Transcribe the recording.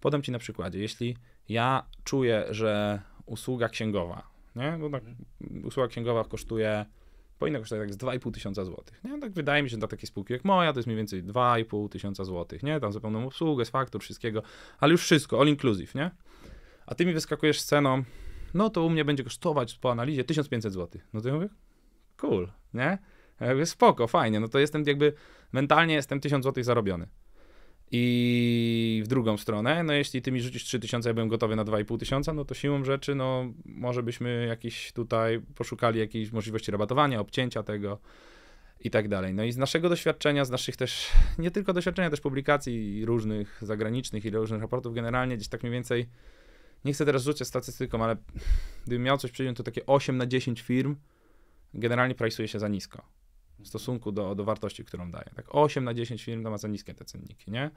Podam ci na przykładzie, jeśli ja czuję, że usługa księgowa, nie? bo tak, mhm. usługa księgowa kosztuje, powinna kosztować tak z 2,5 tysiąca złotych. Nie? Tak wydaje mi się, że dla takiej spółki jak moja to jest mniej więcej 2,5 tysiąca złotych, nie? Tam za pełną obsługę, z faktur, wszystkiego, ale już wszystko, all inclusive, nie? A ty mi wyskakujesz z ceną, no to u mnie będzie kosztować po analizie 1500 złotych. No to ja mówię, cool, nie? Ja mówię, spoko, fajnie, no to jestem jakby, mentalnie jestem 1000 złotych zarobiony i w drugą stronę, no jeśli ty mi rzucisz 3000, ja byłem gotowy na 2500, no to siłą rzeczy, no może byśmy jakiś tutaj poszukali jakiejś możliwości rabatowania, obcięcia tego i tak dalej. No i z naszego doświadczenia, z naszych też, nie tylko doświadczenia, też publikacji różnych zagranicznych i różnych raportów generalnie, gdzieś tak mniej więcej, nie chcę teraz rzucić statystyką, ale gdybym miał coś przyjąć, to takie 8 na 10 firm generalnie prajsuje się za nisko w stosunku do, do wartości, którą daje. Tak 8 na 10 firm ma za niskie te cenniki, nie?